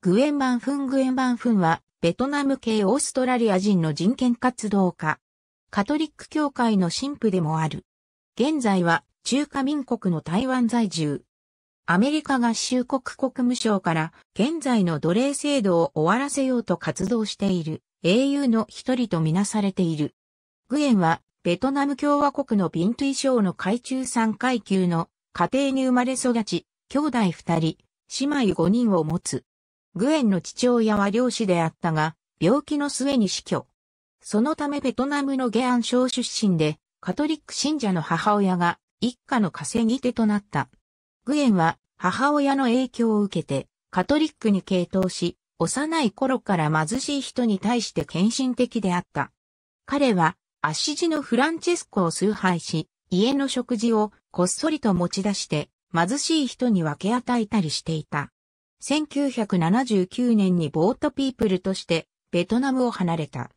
グエン・バンフン・グエン・バンフンは、ベトナム系オーストラリア人の人権活動家。カトリック教会の神父でもある。現在は、中華民国の台湾在住。アメリカ合衆国国務省から現在の奴隷制度を終わらせようと活動している英雄の一人とみなされている。グエンはベトナム共和国のビントゥイ省の海中3階級の家庭に生まれ育ち、兄弟二人、姉妹五人を持つ。グエンの父親は漁師であったが、病気の末に死去。そのためベトナムのゲアン省出身で、カトリック信者の母親が一家の稼ぎ手となった。グエンは母親の影響を受けて、カトリックに傾倒し、幼い頃から貧しい人に対して献身的であった。彼は、足地のフランチェスコを崇拝し、家の食事をこっそりと持ち出して、貧しい人に分け与えたりしていた。1979年にボートピープルとしてベトナムを離れた。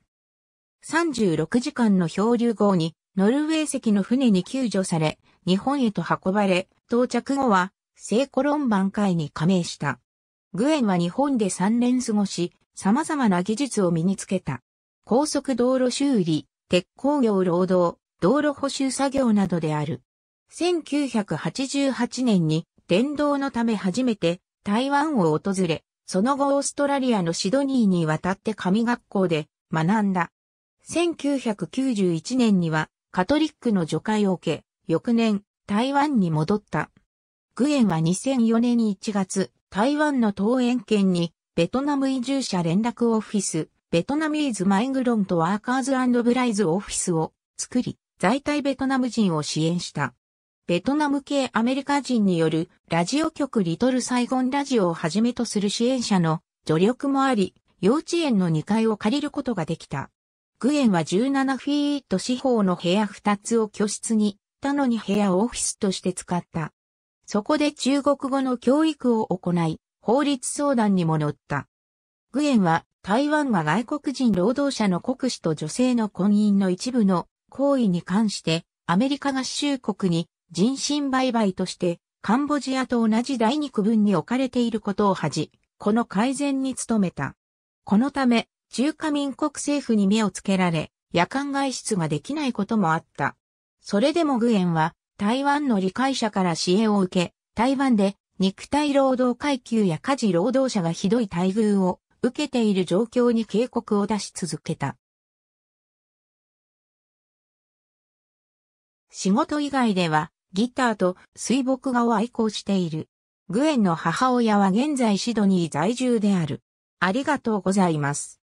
36時間の漂流後にノルウェー籍の船に救助され、日本へと運ばれ、到着後は聖コロンバン会に加盟した。グエンは日本で3年過ごし、様々な技術を身につけた。高速道路修理、鉄工業労働、道路補修作業などである。1988年に電動のため初めて台湾を訪れ、その後オーストラリアのシドニーに渡って神学校で学んだ。1991年にはカトリックの除会を受け、翌年台湾に戻った。グエンは2004年1月、台湾の東園県にベトナム移住者連絡オフィス、ベトナミーズマイグロントワーカーズブライズオフィスを作り、在台ベトナム人を支援した。ベトナム系アメリカ人によるラジオ局リトルサイゴンラジオをはじめとする支援者の助力もあり、幼稚園の2階を借りることができた。グエンは17フィート四方の部屋2つを居室に、他のに部屋をオフィスとして使った。そこで中国語の教育を行い、法律相談にも乗った。グエンは台湾は外国人労働者の国士と女性の婚姻の一部の行為に関してアメリカ合衆国に人身売買として、カンボジアと同じ第二区分に置かれていることを恥じ、この改善に努めた。このため、中華民国政府に目をつけられ、夜間外出ができないこともあった。それでもグエンは、台湾の理解者から支援を受け、台湾で肉体労働階級や家事労働者がひどい待遇を受けている状況に警告を出し続けた。仕事以外ではギターと水墨画を愛好している。グエンの母親は現在シドニー在住である。ありがとうございます。